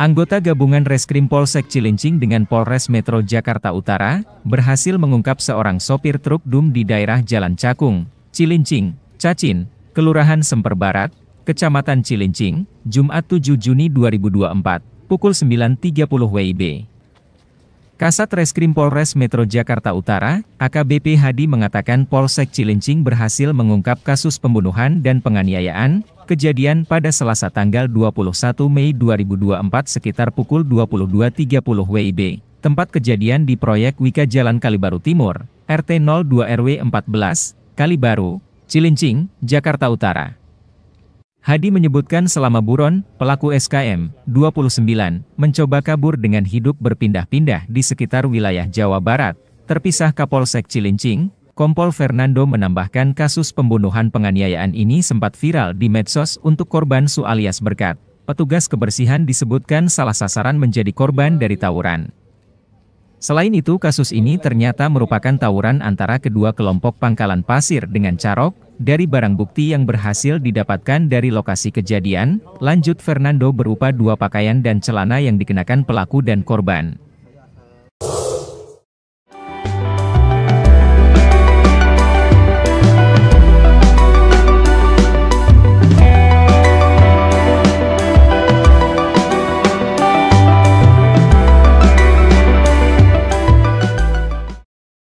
Anggota gabungan Reskrim Polsek Cilincing dengan Polres Metro Jakarta Utara, berhasil mengungkap seorang sopir truk dum di daerah Jalan Cakung, Cilincing, Cacin, Kelurahan Semper Barat, Kecamatan Cilincing, Jumat 7 Juni 2024, pukul 9.30 WIB. Kasat Reskrim Polres Metro Jakarta Utara, AKBP Hadi mengatakan Polsek Cilincing berhasil mengungkap kasus pembunuhan dan penganiayaan, kejadian pada Selasa tanggal 21 Mei 2024 sekitar pukul 22.30 WIB. Tempat kejadian di proyek Wika Jalan Kalibaru Timur, RT 02 RW 14, Kalibaru, Cilincing, Jakarta Utara. Hadi menyebutkan selama buron, pelaku SKM, 29, mencoba kabur dengan hidup berpindah-pindah di sekitar wilayah Jawa Barat. Terpisah Kapolsek Cilincing, Kompol Fernando menambahkan kasus pembunuhan penganiayaan ini sempat viral di medsos untuk korban Su alias Berkat. Petugas kebersihan disebutkan salah sasaran menjadi korban dari tawuran. Selain itu kasus ini ternyata merupakan tawuran antara kedua kelompok pangkalan pasir dengan Carok, dari barang bukti yang berhasil didapatkan dari lokasi kejadian, lanjut Fernando berupa dua pakaian dan celana yang dikenakan pelaku dan korban.